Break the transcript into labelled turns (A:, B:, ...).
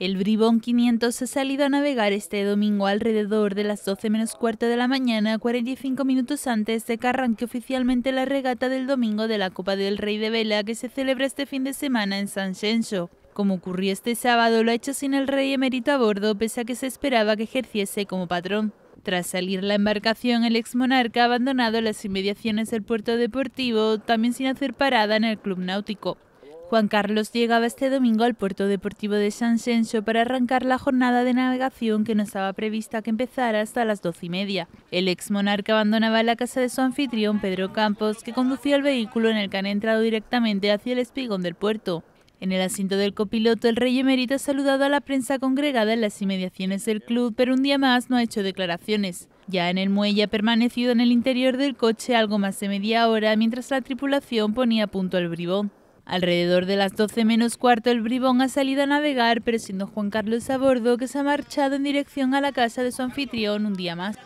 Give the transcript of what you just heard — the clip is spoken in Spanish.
A: El Bribón 500 ha salido a navegar este domingo alrededor de las 12 menos cuarto de la mañana, 45 minutos antes de que arranque oficialmente la regata del domingo de la Copa del Rey de Vela que se celebra este fin de semana en San Xenxo. Como ocurrió este sábado, lo ha hecho sin el rey emérito a bordo, pese a que se esperaba que ejerciese como patrón. Tras salir la embarcación, el exmonarca ha abandonado las inmediaciones del puerto deportivo, también sin hacer parada en el club náutico. Juan Carlos llegaba este domingo al puerto deportivo de San para arrancar la jornada de navegación que no estaba prevista que empezara hasta las doce y media. El ex monarca abandonaba la casa de su anfitrión Pedro Campos, que conducía el vehículo en el que han entrado directamente hacia el espigón del puerto. En el asiento del copiloto, el rey emérito ha saludado a la prensa congregada en las inmediaciones del club, pero un día más no ha hecho declaraciones. Ya en el muelle ha permanecido en el interior del coche algo más de media hora mientras la tripulación ponía punto al bribón. Alrededor de las 12 menos cuarto, el bribón ha salido a navegar, pero siendo Juan Carlos a bordo que se ha marchado en dirección a la casa de su anfitrión un día más.